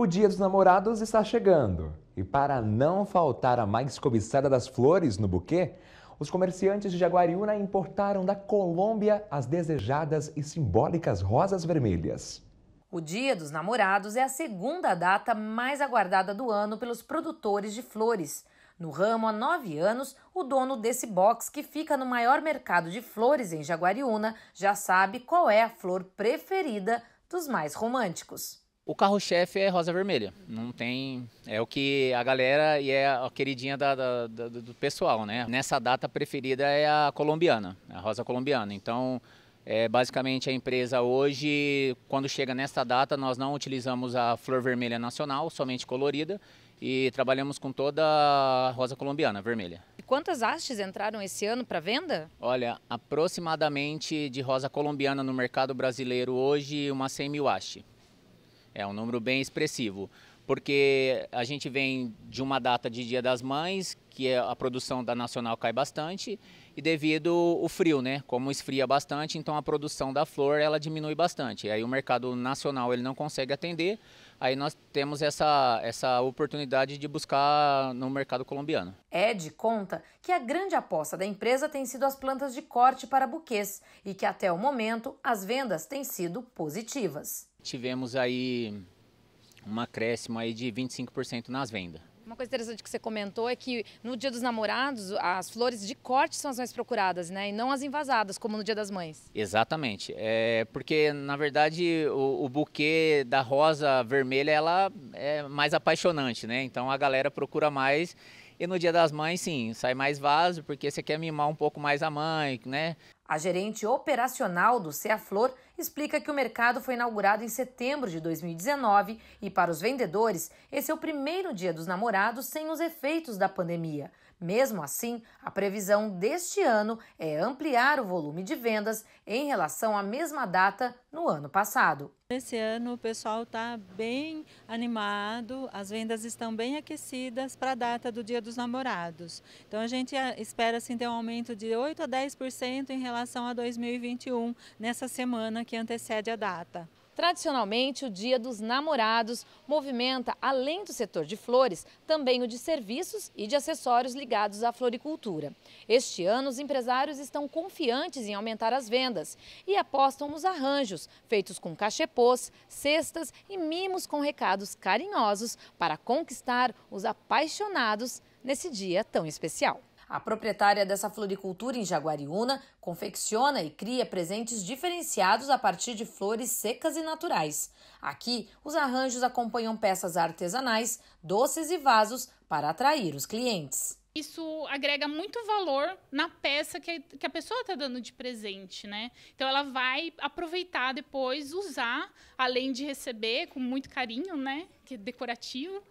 O Dia dos Namorados está chegando e, para não faltar a mais cobiçada das flores no buquê, os comerciantes de Jaguariúna importaram da Colômbia as desejadas e simbólicas rosas vermelhas. O Dia dos Namorados é a segunda data mais aguardada do ano pelos produtores de flores. No ramo, há nove anos, o dono desse box, que fica no maior mercado de flores em Jaguariúna, já sabe qual é a flor preferida dos mais românticos. O carro-chefe é rosa vermelha. Não tem. É o que a galera e é a queridinha da, da, da, do pessoal, né? Nessa data preferida é a colombiana, a rosa colombiana. Então, é, basicamente a empresa hoje, quando chega nessa data, nós não utilizamos a flor vermelha nacional, somente colorida, e trabalhamos com toda a rosa colombiana, vermelha. E quantas hastes entraram esse ano para venda? Olha, aproximadamente de rosa colombiana no mercado brasileiro hoje, umas 100 mil hastes. É um número bem expressivo porque a gente vem de uma data de Dia das Mães, que é, a produção da nacional cai bastante, e devido o frio, né? Como esfria bastante, então a produção da flor ela diminui bastante. Aí o mercado nacional ele não consegue atender, aí nós temos essa, essa oportunidade de buscar no mercado colombiano. É Ed conta que a grande aposta da empresa tem sido as plantas de corte para buquês e que até o momento as vendas têm sido positivas. Tivemos aí um acréscimo aí de 25% nas vendas. Uma coisa interessante que você comentou é que no Dia dos Namorados, as flores de corte são as mais procuradas, né? E não as invasadas, como no Dia das Mães. Exatamente. É porque, na verdade, o, o buquê da rosa vermelha, ela é mais apaixonante, né? Então a galera procura mais. E no Dia das Mães, sim, sai mais vaso, porque você quer mimar um pouco mais a mãe, né? A gerente operacional do Cea Flor explica que o mercado foi inaugurado em setembro de 2019 e, para os vendedores, esse é o primeiro dia dos namorados sem os efeitos da pandemia. Mesmo assim, a previsão deste ano é ampliar o volume de vendas em relação à mesma data no ano passado. Esse ano o pessoal está bem animado, as vendas estão bem aquecidas para a data do Dia dos Namorados. Então a gente ah, espera assim, ter um aumento de 8 a 10% em relação a 2021 nessa semana que antecede a data. Tradicionalmente, o Dia dos Namorados movimenta, além do setor de flores, também o de serviços e de acessórios ligados à floricultura. Este ano, os empresários estão confiantes em aumentar as vendas e apostam nos arranjos, feitos com cachepôs, cestas e mimos com recados carinhosos para conquistar os apaixonados nesse dia tão especial. A proprietária dessa floricultura em Jaguariúna confecciona e cria presentes diferenciados a partir de flores secas e naturais. Aqui, os arranjos acompanham peças artesanais, doces e vasos para atrair os clientes. Isso agrega muito valor na peça que, que a pessoa está dando de presente, né? Então ela vai aproveitar depois, usar, além de receber com muito carinho, né? Que é decorativo,